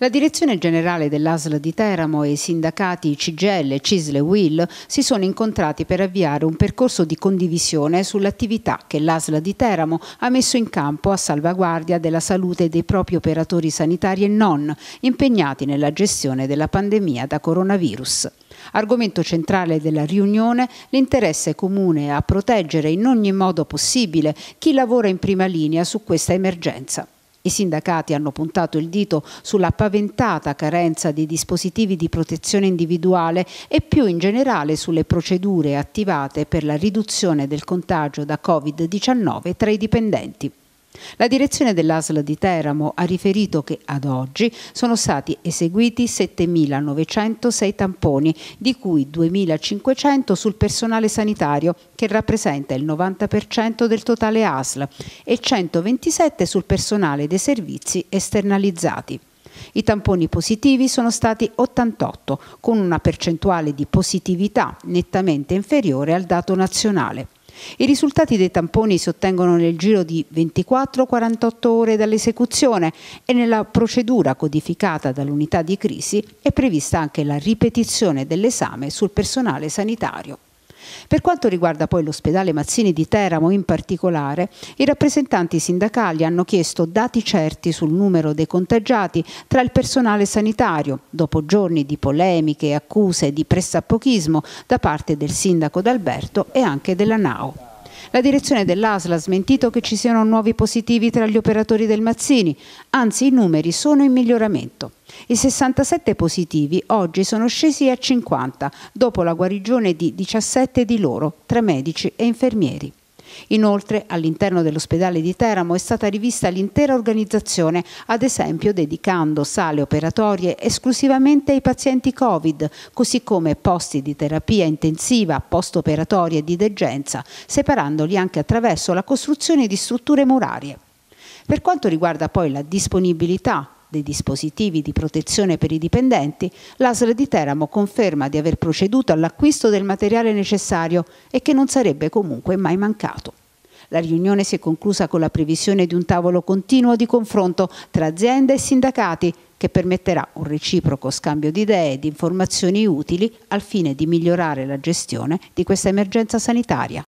La direzione generale dell'ASL di Teramo e i sindacati CGL, CISL e WIL si sono incontrati per avviare un percorso di condivisione sull'attività che l'ASL di Teramo ha messo in campo a salvaguardia della salute dei propri operatori sanitari e non impegnati nella gestione della pandemia da coronavirus. Argomento centrale della riunione, l'interesse comune a proteggere in ogni modo possibile chi lavora in prima linea su questa emergenza. I sindacati hanno puntato il dito sulla paventata carenza di dispositivi di protezione individuale e più in generale sulle procedure attivate per la riduzione del contagio da Covid-19 tra i dipendenti. La direzione dell'ASL di Teramo ha riferito che ad oggi sono stati eseguiti 7.906 tamponi, di cui 2.500 sul personale sanitario, che rappresenta il 90% del totale ASL, e 127 sul personale dei servizi esternalizzati. I tamponi positivi sono stati 88, con una percentuale di positività nettamente inferiore al dato nazionale. I risultati dei tamponi si ottengono nel giro di 24-48 ore dall'esecuzione e nella procedura codificata dall'unità di crisi è prevista anche la ripetizione dell'esame sul personale sanitario. Per quanto riguarda poi l'ospedale Mazzini di Teramo in particolare, i rappresentanti sindacali hanno chiesto dati certi sul numero dei contagiati tra il personale sanitario, dopo giorni di polemiche e accuse di pressappochismo da parte del sindaco D'Alberto e anche della NAO. La direzione dell'ASLA ha smentito che ci siano nuovi positivi tra gli operatori del Mazzini, anzi i numeri sono in miglioramento. I 67 positivi oggi sono scesi a 50 dopo la guarigione di 17 di loro, tra medici e infermieri. Inoltre all'interno dell'ospedale di Teramo è stata rivista l'intera organizzazione, ad esempio dedicando sale operatorie esclusivamente ai pazienti Covid, così come posti di terapia intensiva, post-operatorie di degenza, separandoli anche attraverso la costruzione di strutture murarie. Per quanto riguarda poi la disponibilità dei dispositivi di protezione per i dipendenti, l'ASL di Teramo conferma di aver proceduto all'acquisto del materiale necessario e che non sarebbe comunque mai mancato. La riunione si è conclusa con la previsione di un tavolo continuo di confronto tra azienda e sindacati che permetterà un reciproco scambio di idee e di informazioni utili al fine di migliorare la gestione di questa emergenza sanitaria.